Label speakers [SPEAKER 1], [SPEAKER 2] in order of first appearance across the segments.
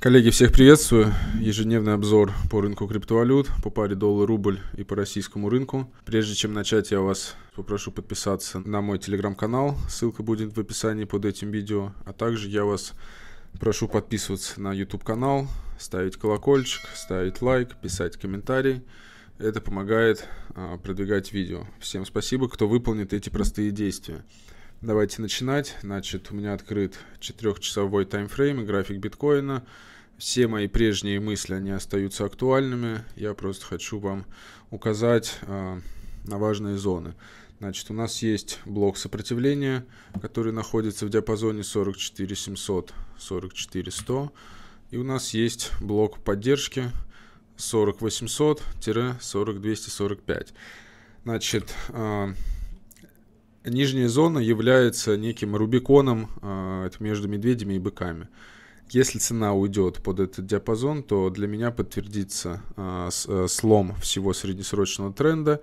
[SPEAKER 1] Коллеги, всех приветствую. Ежедневный обзор по рынку криптовалют, по паре доллар-рубль и по российскому рынку. Прежде чем начать, я вас попрошу подписаться на мой телеграм-канал. Ссылка будет в описании под этим видео. А также я вас прошу подписываться на YouTube-канал, ставить колокольчик, ставить лайк, писать комментарий. Это помогает а, продвигать видео. Всем спасибо, кто выполнит эти простые действия. Давайте начинать. Значит, у меня открыт четырехчасовой таймфрейм и график биткоина. Все мои прежние мысли, они остаются актуальными. Я просто хочу вам указать э, на важные зоны. Значит, у нас есть блок сопротивления, который находится в диапазоне 44 700, 44 100. И у нас есть блок поддержки 4800-40245. Значит, э, нижняя зона является неким рубиконом а, это между медведями и быками. Если цена уйдет под этот диапазон, то для меня подтвердится а, э, слом всего среднесрочного тренда.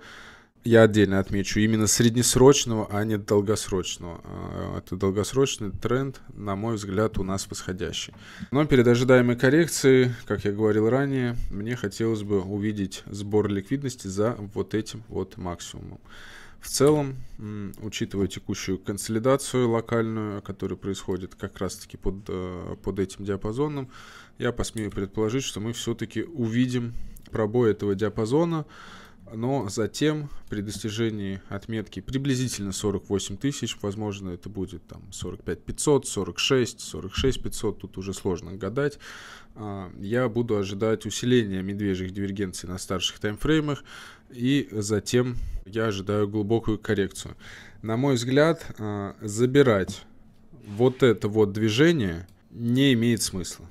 [SPEAKER 1] Я отдельно отмечу именно среднесрочного, а не долгосрочного. А, это долгосрочный тренд, на мой взгляд, у нас восходящий. Но перед ожидаемой коррекцией, как я говорил ранее, мне хотелось бы увидеть сбор ликвидности за вот этим вот максимумом. В целом, учитывая текущую консолидацию локальную, которая происходит как раз-таки под, э, под этим диапазоном, я посмею предположить, что мы все-таки увидим пробой этого диапазона, но затем при достижении отметки приблизительно 48 тысяч, возможно, это будет там 45 500, 46, 46 500, тут уже сложно гадать, а, я буду ожидать усиления медвежьих дивергенций на старших таймфреймах, и затем я ожидаю глубокую коррекцию. На мой взгляд, а, забирать вот это вот движение не имеет смысла,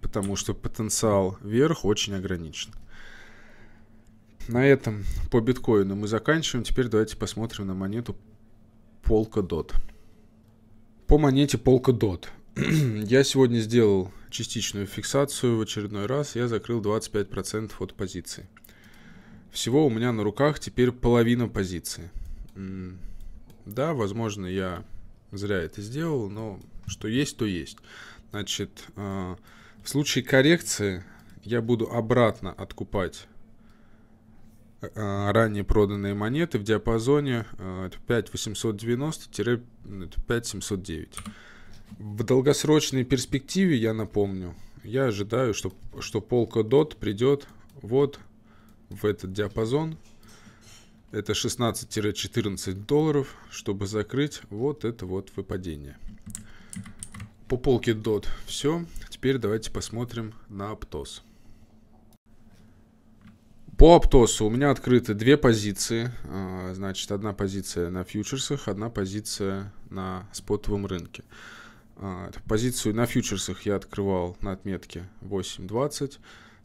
[SPEAKER 1] потому что потенциал вверх очень ограничен на этом по биткоину мы заканчиваем. Теперь давайте посмотрим на монету Polkadot. По монете Polkadot. я сегодня сделал частичную фиксацию в очередной раз. Я закрыл 25% от позиции. Всего у меня на руках теперь половина позиции. Да, возможно, я зря это сделал, но что есть, то есть. Значит, э, в случае коррекции я буду обратно откупать а, ранее проданные монеты в диапазоне 5890-5709. А, ну, в долгосрочной перспективе, я напомню, я ожидаю, что, что полка DOT придет вот в этот диапазон. Это 16-14 долларов, чтобы закрыть вот это вот выпадение. По полке DOT все. Теперь давайте посмотрим на Aptos. По Аптосу у меня открыты две позиции. А, значит, одна позиция на фьючерсах, одна позиция на спотовом рынке. А, позицию на фьючерсах я открывал на отметке 8.20.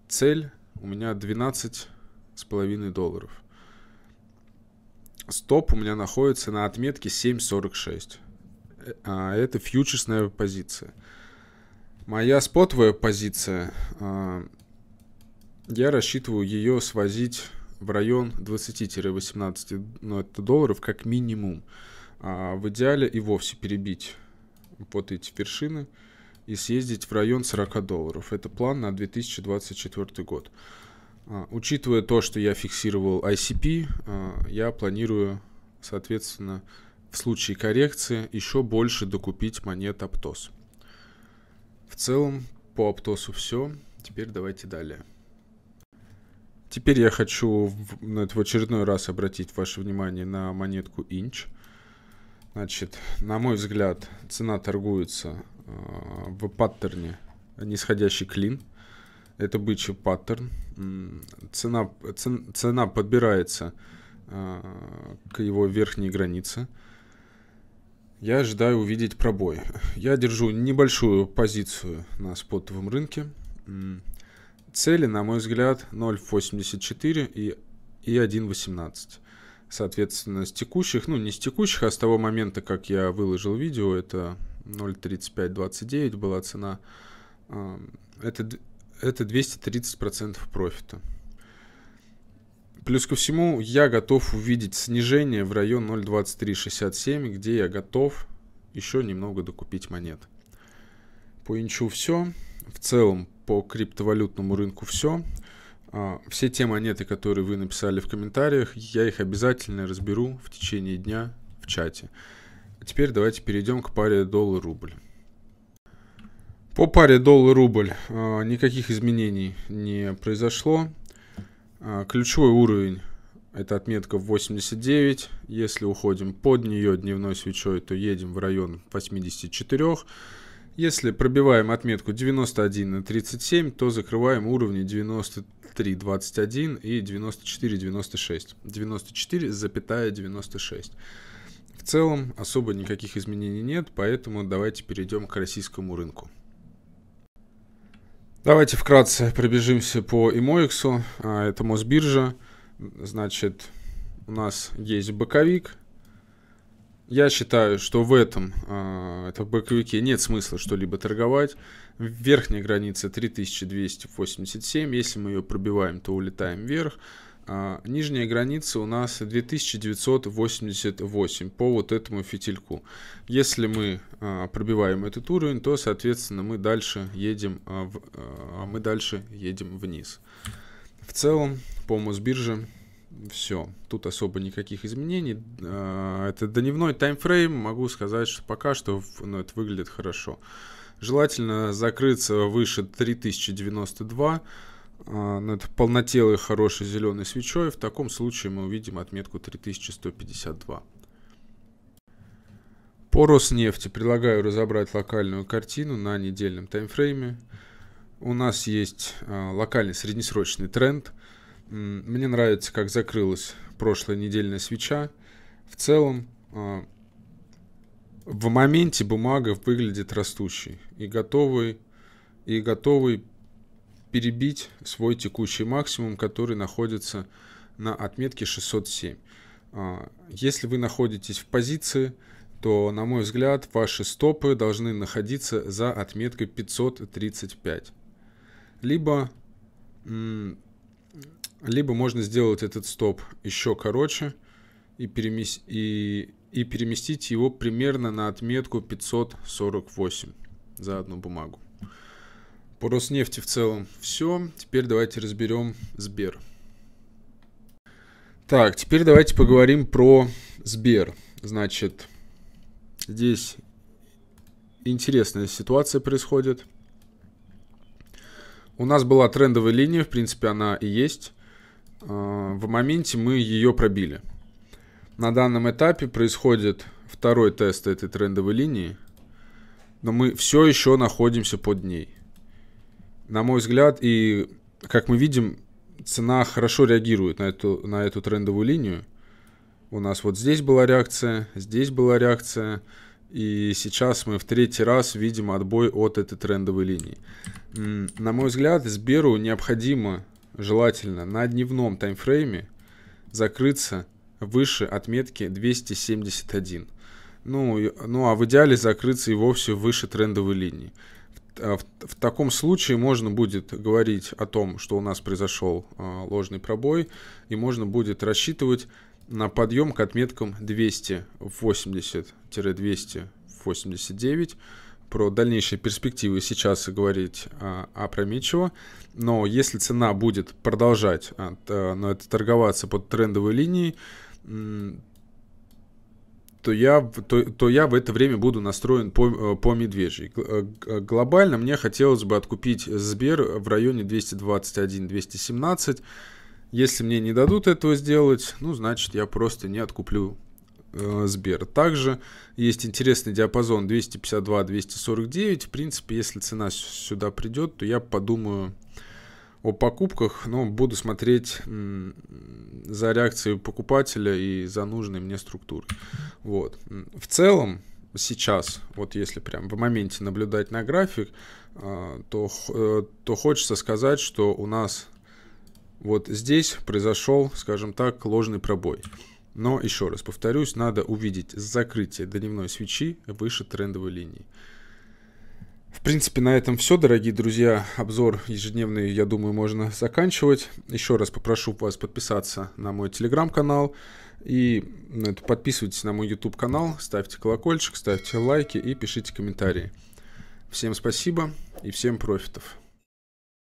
[SPEAKER 1] Цель у меня 12,5 долларов. Стоп у меня находится на отметке 7.46. А, это фьючерсная позиция. Моя спотовая позиция я рассчитываю ее свозить в район 20-18 ну, это долларов как минимум. А в идеале и вовсе перебить вот эти вершины и съездить в район 40 долларов. Это план на 2024 год. А, учитывая то, что я фиксировал ICP, а, я планирую, соответственно, в случае коррекции еще больше докупить монет Аптос. В целом по Аптосу все. Теперь давайте далее. Теперь я хочу в, ну, в очередной раз обратить ваше внимание на монетку Inch. Значит, на мой взгляд, цена торгуется э, в паттерне нисходящий клин. Это бычий паттерн. Цена, цен, цена подбирается э, к его верхней границе. Я ожидаю увидеть пробой. Я держу небольшую позицию на спотовом рынке. Цели, на мой взгляд, 0,84 и, и 1,18. Соответственно, с текущих, ну не с текущих, а с того момента, как я выложил видео, это 0,3529 была цена. Эм, это, это 230% профита. Плюс ко всему, я готов увидеть снижение в район 0.2367, где я готов еще немного докупить монет. По инчу все. В целом по криптовалютному рынку все. А, все те монеты, которые вы написали в комментариях, я их обязательно разберу в течение дня в чате. А теперь давайте перейдем к паре доллар-рубль. По паре доллар-рубль а, никаких изменений не произошло. Ключевой уровень это отметка 89. Если уходим под нее дневной свечой, то едем в район 84. Если пробиваем отметку 91 на 37, то закрываем уровни 93,21 и 94,96. 94,96. В целом особо никаких изменений нет, поэтому давайте перейдем к российскому рынку. Давайте вкратце пробежимся по Emoix. А, это Мосбиржа. Значит, у нас есть боковик – я считаю, что в этом, а, это в боковике, нет смысла что-либо торговать. Верхняя граница 3287, если мы ее пробиваем, то улетаем вверх. А, нижняя граница у нас 2988 по вот этому фитильку. Если мы а, пробиваем этот уровень, то, соответственно, мы дальше едем, в, мы дальше едем вниз. В целом, по Мосбирже все. Тут особо никаких изменений. А, это дневной таймфрейм. Могу сказать, что пока что ну, это выглядит хорошо. Желательно закрыться выше 3092. А, Но ну, это полнотелый хороший зеленый свечой. В таком случае мы увидим отметку 3152. По Роснефти предлагаю разобрать локальную картину на недельном таймфрейме. У нас есть а, локальный среднесрочный тренд – мне нравится, как закрылась прошлая недельная свеча. В целом, а, в моменте бумага выглядит растущей и готовой, и готовой перебить свой текущий максимум, который находится на отметке 607. А, если вы находитесь в позиции, то, на мой взгляд, ваши стопы должны находиться за отметкой 535. Либо либо можно сделать этот стоп еще короче и, перемес... и... и переместить его примерно на отметку 548 за одну бумагу. По Роснефти в целом все. Теперь давайте разберем Сбер. Так, теперь давайте поговорим про Сбер. Значит, здесь интересная ситуация происходит. У нас была трендовая линия, в принципе, она и есть. Э, в моменте мы ее пробили. На данном этапе происходит второй тест этой трендовой линии, но мы все еще находимся под ней. На мой взгляд, и как мы видим, цена хорошо реагирует на эту, на эту трендовую линию. У нас вот здесь была реакция, здесь была реакция, и сейчас мы в третий раз видим отбой от этой трендовой линии. На мой взгляд, Сберу необходимо желательно на дневном таймфрейме закрыться выше отметки 271. Ну, ну а в идеале закрыться и вовсе выше трендовой линии. А, в, в, таком случае можно будет говорить о том, что у нас произошел э, ложный пробой, и можно будет рассчитывать на подъем к отметкам 280-289 про дальнейшие перспективы сейчас говорить а, опрометчиво, а но если цена будет продолжать а, а, но это торговаться под трендовой линией, то я, то, то я в это время буду настроен по, э, по медвежьей. Э, глобально мне хотелось бы откупить Сбер в районе 221-217. Если мне не дадут этого сделать, ну, значит, я просто не откуплю Э, Сбер. Также есть интересный диапазон 252-249. В принципе, если цена сюда придет, то я подумаю о покупках, но буду смотреть за реакцией покупателя и за нужной мне структурой. Вот. В целом, сейчас, вот если прям в моменте наблюдать на график, э, то, э, то хочется сказать, что у нас вот здесь произошел, скажем так, ложный пробой. Но еще раз повторюсь, надо увидеть закрытие дневной свечи выше трендовой линии. В принципе, на этом все, дорогие друзья. Обзор ежедневный, я думаю, можно заканчивать. Еще раз попрошу вас подписаться на мой телеграм-канал. И ну, подписывайтесь на мой YouTube-канал, ставьте колокольчик, ставьте лайки и пишите комментарии. Всем спасибо и всем профитов.